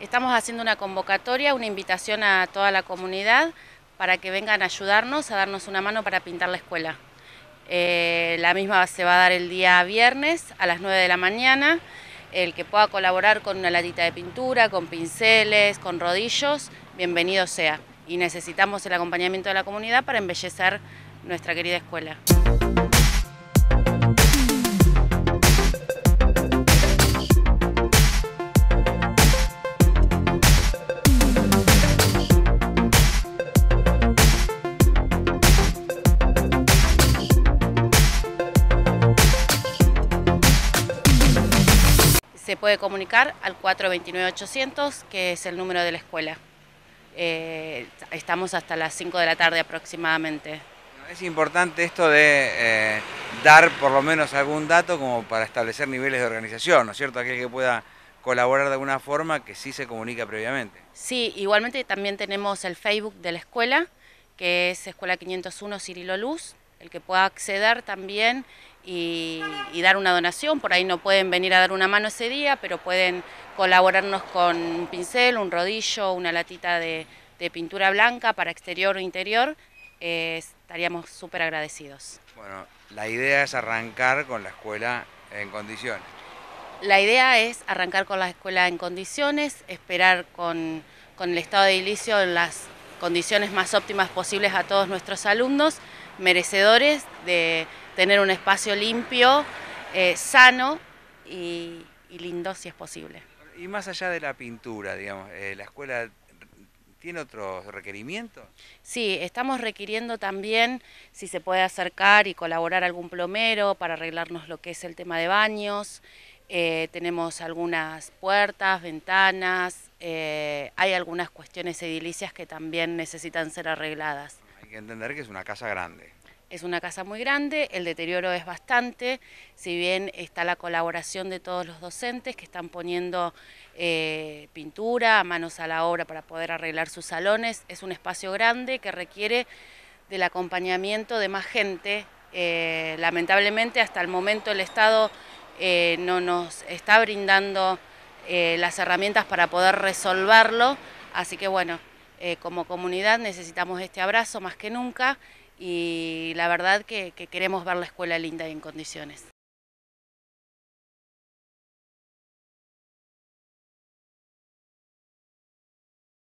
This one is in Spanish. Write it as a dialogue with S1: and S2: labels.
S1: Estamos haciendo una convocatoria, una invitación a toda la comunidad para que vengan a ayudarnos, a darnos una mano para pintar la escuela. Eh, la misma se va a dar el día viernes a las 9 de la mañana. El que pueda colaborar con una latita de pintura, con pinceles, con rodillos, bienvenido sea. Y necesitamos el acompañamiento de la comunidad para embellecer nuestra querida escuela. se puede comunicar al 429-800, que es el número de la escuela. Eh, estamos hasta las 5 de la tarde aproximadamente.
S2: Es importante esto de eh, dar por lo menos algún dato como para establecer niveles de organización, ¿no es cierto? Aquel que pueda colaborar de alguna forma que sí se comunica previamente.
S1: Sí, igualmente también tenemos el Facebook de la escuela, que es Escuela 501 Cirilo Luz, el que pueda acceder también y, dar una donación. Por ahí no pueden venir a dar una mano ese día, pero pueden colaborarnos con un pincel, un rodillo, una latita de, pintura blanca para exterior o interior. Eh, estaríamos súper agradecidos.
S2: Bueno, la idea es arrancar con la escuela en condiciones.
S1: La idea es arrancar con la escuela en condiciones, esperar con, con el estado de edilicio las condiciones más óptimas posibles a todos nuestros alumnos, merecedores de tener un espacio limpio, eh, sano y, lindo si es posible.
S2: Y más allá de la pintura, digamos, eh, la escuela tiene otros requerimientos.
S1: Sí, estamos requiriendo también si se puede acercar y colaborar algún plomero para arreglarnos lo que es el tema de baños. Eh, tenemos algunas puertas, ventanas, hay algunas cuestiones edilicias que también necesitan ser arregladas.
S2: Hay que entender que es una casa grande.
S1: Es una casa muy grande, el deterioro es bastante, si bien está la colaboración de todos los docentes que están poniendo eh, pintura, manos a la obra para poder arreglar sus salones. Es un espacio grande que requiere del acompañamiento de más gente. Eh, lamentablemente hasta el momento el Estado eh, no nos está brindando las herramientas para poder resolverlo, así que bueno, como comunidad necesitamos este abrazo más que nunca y la verdad que, queremos ver la escuela linda y en condiciones.